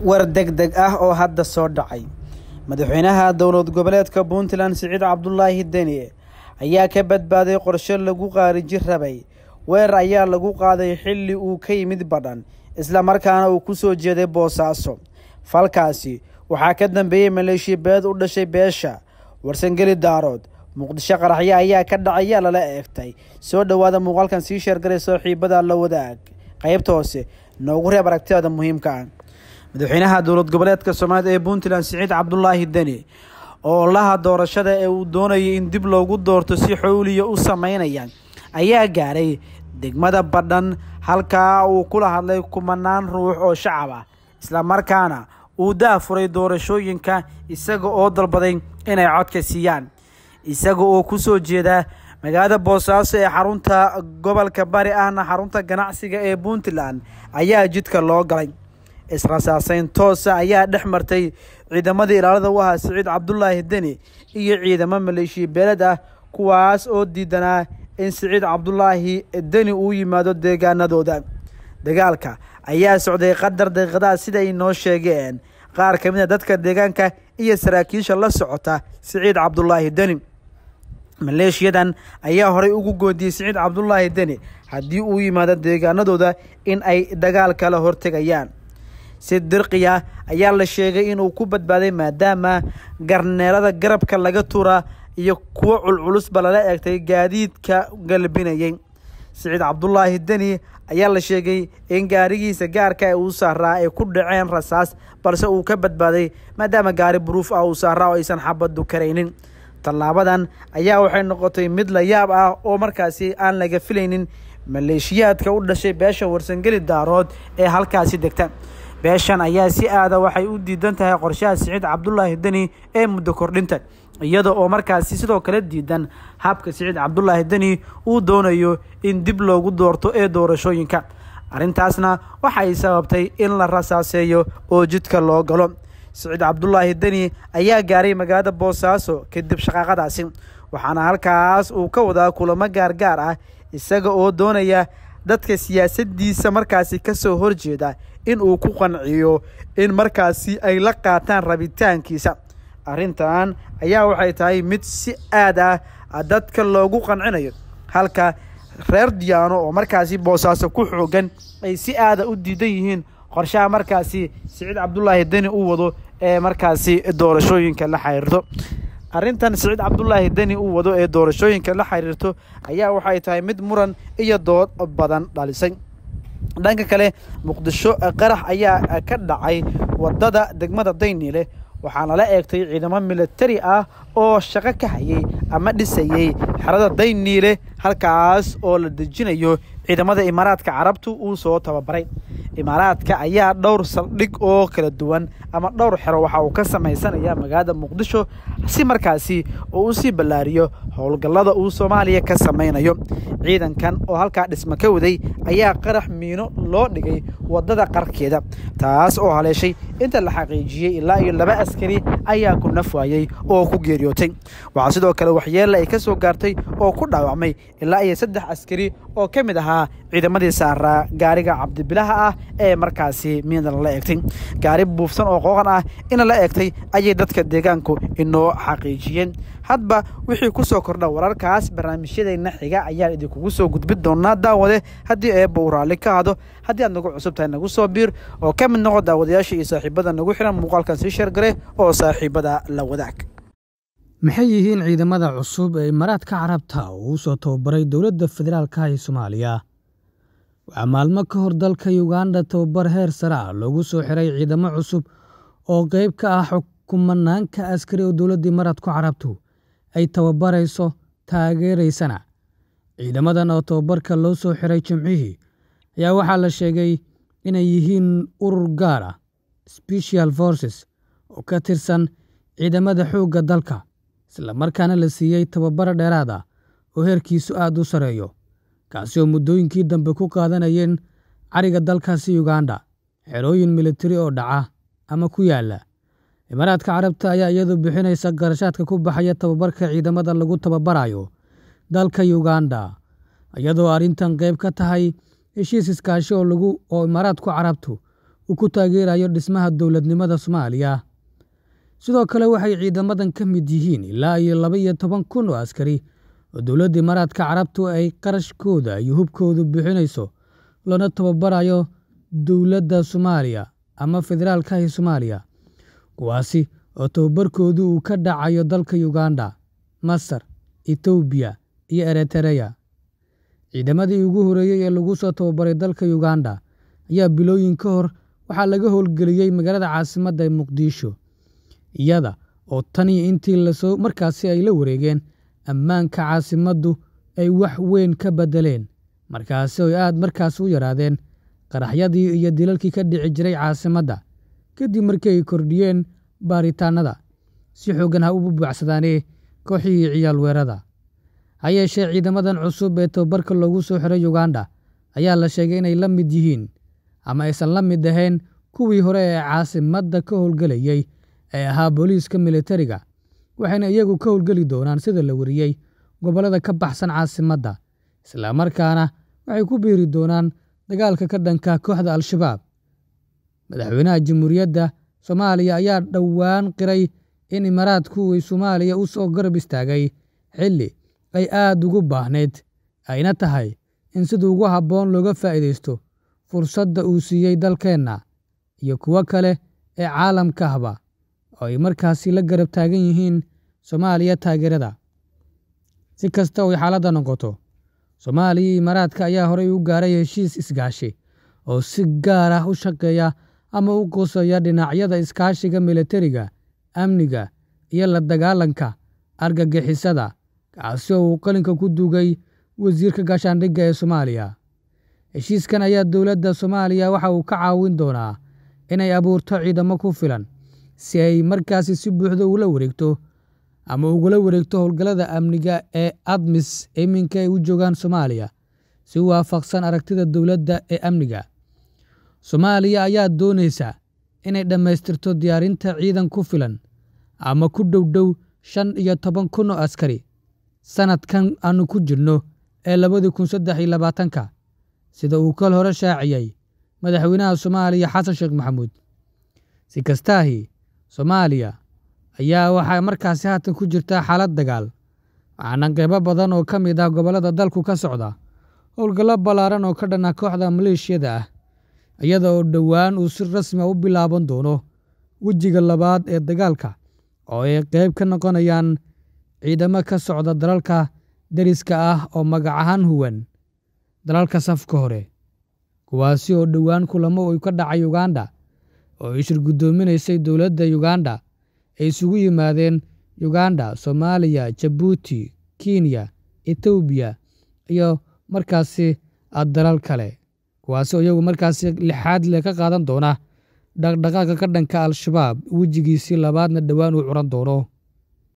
war deg deg ah oo hadda soo dhacay madaxweynaha dowlad goboleedka puntland siciid cabdulaahi deni ayaa ka badbaaday qorshe lagu qaariji rabay weerar ayaa lagu qaaday xilli uu ka yimid badhan islamarkaana uu ku soo jeeday boosaaso falkaasi waxaa ka dambeeyey maleeshiya beed u dhashay beesha warsangeli daarood muqdisho qaraxyo ayaa ka dhacayaa lala eegtay soo dhowaada muuqaalkan sii sheergaray soo xiibada la wadaag qaybta hoose noogu reeb aragtidaada muhiimka ah madaxweynaha dowlad goboleedka soomaalida ee puntland siciid cabdulaahi deni oo laha doorashada ee uu doonayay in dib loogu doorto si xowliya u samaynayaan ayaa gaaray degmada badhan halkaa uu kula hadlay kumanaan ruux oo shacab ah isla markaana uu daafuray doorashooyinka isaga oo dalbaday inay codka siiyaan isaga oo ku soo jeeda magaalada boosaaso ee xarunta gobolka bari ahna xarunta ganacsiga ee puntland ayaa jidka loo galay israsaaseyn toosa ayaa dhex martay ciidamadii ilaalada u ahaa siciid cabdulaahi deni iyo ciidamo maleeshiya beelad ah kuwaas oo diidanaa in siciid cabdulaahi deni uu yimaado deegaanadooda dagaalka ayaa socday qadar deeqadaha sida ay noo sheegeen qaar ka mid a ah dadka deegaanka iyo saraakiisha la socota siciid cabdulaahi deni maleeshiyadan ayaa horey ugu goodiyey siciid cabdulaahi deni haddii uu yimaado deegaanadooda in ay dagaal kala hortegayaan si dirqiya ayaa la sheegay inuu ku badbaaday maadaama garneelada garabka laga tura iyo kuwo culculusba lala eegtay gaadiidka galbinayay siciid cabdulaahi deni ayaa la sheegay in gaarigiisa gaarka ah ee uu saaraa ay ku dhaceen rasaas balse uu ka badbaaday maadaama gaari buruuf ah uu saaraa oo aysan xabadu karaynin tallaabadan ayaa waxay noqotay mid la yaab ah oo markaasi aan laga filaynin maleeshiyaadka u dhashay beesha warsangeli daarood ee halkaasi degta beeshan ayaa si aada ah waxay u diidan tahay qorshaha siciid cabdulaahi deni ee muddo kordhinta iyada oo markaasi sidoo kale diidan habka siciid cabdulaahi deni uu doonayo in dib loogu doorto ee doorashooyinka arrintaasna waxay sababtay in la rasaaseeyo oo jidka loo galo siciid cabdulaahi deni ayaa gaaray magaalada boosaaso kadib shaqaaqadaasi waxaana halkaas uu ka wadaa kulamo gaargaar ah isaga oo doonaya dadka siyaasaddiisa markaasi ka soo horjeeda in uu ku qanciyo in markaasi ay la qaataan rabitaankiisa arrintan ayaa waxay tahay mid si aad ah dadka loogu qancinayo halka reer diyaano oo markaasi boosaaso ku xoogan ay si aada ah u diidan yihiin qorshaha markaasi siciid cabdulaahi deni u wado ee markaasi doorashooyinka la xayirdo arrintan siciid cabdulaahi deni uu wado ee doorashooyinka la xiriirto ayaa waxay tahay mid muran iyo dood badan dhalisay dhanka kale muqdisho eh, qarax ayaa eh, ka dhacay waddada degmada dayniile waxaana la eegtay ciidamo milatari ah oo shaqo ka hayay ama dhisayay xerada dayniile halkaas oo la dejinayo ciidamada imaaraadka carabtu uu soo tababaray imaaraadka ayaa dhowr saldhig oo kala duwan ama dhowr xero waxa uu ka samaysanaya magaalada muqdisho si markaasi uu u sii ballaariyo howlgallada uu soomaaliya ka samaynayo ciidankan oo halkaa dhismo ka waday ayaa qarax miino loo dhigay waddada qarkeeda taas oo haleeshay inta la xaqiijiyey ilaa iyo laba askari ayaa ku naf waayey oo ku geeriyootay waxaa sidoo kale waxyeella ay ka soo gaartay oo ku dhaawacmay ilaa iyo saddex askari oo ka mid ahaa ciidamadii saaraa gaariga cabdibilaha ah ee markaasi miidan la eegtay gaari buufsan oo qooqan ah in la eegtay ayay dadka deegaanku inoo xaqiijiyeen hadba wixii ku soo kordha wararkaas barnaamijyadeenna xiga ayaan idinkugu soo gudbin doonaa daawade haddii eebba uu raalli ka hado haddii aad nagu cusub tahay nagu soo biir oo ka mid noqo daawadayaasha iyo saaxiibada nagu xiran muuqaalkan sii sheergare oo saaxiibada la wadaag maxay yihiin ciidamada cusub ee imaaraadka carabta oo uu soo tababaray dowladda federaalka ee soomaaliya waxaa maalmo ka hor dalka yuganda tababar heer sare ah. loogu soo xiray ciidamo cusub oo qayb ka ah xukumanaanka askari oo dowladda imaaraadku carabtu ay tababarayso taageeraysana ciidamadan oo tababarka loo soo xiray jimcihii ayaa waxaa la sheegay inay yihiin urur gaar ah special forces oo ka tirsan ciidamada xoogga dalka islamarkaana la siiyey tababar dheeraad ah oo heerkiisu aada u sarreeyo kaasi oo muddooyinkii dambe ku qaadanayeen cariga dalkaasi uganda xerooyin militari oo dhaca ama ku yaalla imaaraadka carabta ayaa iyadu bixinaysa garashaadka ku baxaya tababarka ciidamada lagu tababarayo dalka uganda iyadoo arrintan qayb ka tahay heshiis iskaashi oo lagu oo imaaraadku carabtu uu ku taageerayo dhismaha dowladnimada soomaaliya sidoo kale waxay ciidamadan ka mid yihiin ilaa iyo laba iyo toban kun oo askari oo dowladda imaaraadka carabtu ay qarashkooda iyo hubkoodu bixinayso loona tababarayo dowladda soomaaliya ama federaalka ee soomaaliya kuwaasi oo tababarkoodu uu ka dhacayo dalka Uganda, Masar, Itoobiya iyo Eretereya. Ciidamadii ugu horeeyay ee lagu soo tababaray dalka Uganda ayaa bilooyin ka hor waxaa laga howlgeliyey magaalada caasimadda ee Muqdisho iyada oo tan iyo intii lasoo markaasi ay la wareegeen ammaanka caasimaddu ay wax weyn ka beddeleen markaasi oy aad markaas u yaraadeen qaraxyadii iyo dilalkii ka dhici jiray caasimadda kadib markii ay kordhiyeen baaritaanada si xooggan ha ugu buuxsadaanee kooxihii ciyaal weerada ha yeeshee ciidamadan cusub ee tababarka loogu soo xiray uganda ayaa la sheegay inay la mid yihiin ama aysan la mid ahayn kuwii hore ee caasimadda ka howlgelayay ee ahaa booliiska militariga waxayna iyagu ka howlgeli doonaan sida la wariyey gobollada ka baxsan caasimadda islamarkaana waxay ku biiri doonaan dagaalka ka dhanka kooxda al-shabaab madaxweynaha jamhuuriyadda soomaaliya ayaa dhowaan qiray in imaaraad kuwii soomaaliya u soo garab istaagay xilli ay aad ugu baahnayd ayna tahay in sida ugu habboon looga faa'iidaysto fursadda uu siiyey dalkeenna iyo kuwo kale ee caalamkahba oo ay markaasi la garab taagan yihiin soomaaliya taageerada si kasta ay xaaladda noqoto soomaaliya iyo imaaraadka ayaa horey u gaaray heshiis isgaashi oo si gaar ah u shaqeeya ama u quusaya dhinacyada iskaashiga milatariga amniga iyo la dagaalanka argagixisada kaasi oo uu qalinka ku dugay wasiirka gaashaandhigga ee soomaaliya heshiiskan ayaa dowladda soomaaliya waxa uu ka caawin doonaa inay abuurto ciidamo ku filan si ay markaasi si buuxda ula wareegto ama ugula wareegto howlgallada amniga ee admis iminka ay u joogaan soomaaliya si waafaqsan aragtida dowladda ee amniga soomaaliya ayaa doonaysa inay dhammaystirto diyaarinta ciidan ku filan ama ku dhow dhow shan iyo toban kun oo askari sannadkan aannu ku jirno ee labadii kun saddex iyo labaatanka sida uu kol hore shaaciyey madaxweynaha soomaaliya xasan sheekh maxamuud si kastaahi soomaaliya ayaa waxaa markaasi haatan ku jirtaa xaalad dagaal waxaana qeybo badan oo ka mid ah gobollada dalku ka socda howlgallo ballaaran oo ka dhanna kooxda maleeshiyada ah iyada oo dhowaan uu si rasmi ah u bilaaban doono wejiga labaad ee dagaalka oo ay qayb ka noqonayaan ciidamo ka socda dalalka deriska ah oo magac ahaan huwan dalalka safka hore kuwaasi oo dhowaan kulamo uu ka dhacay uganda oo ay shir dowladda uganda ay isugu yimaadeen uganda soomaaliya jabuuti kenya etoobiya iyo markaasi dalal kale kuwaasoo iyagu markaasi lixaad le ka qaadan doona dhaqdhaqaaqa ka dhanka al-shabaab wejigiisii labaadna dhowaan uu curan doono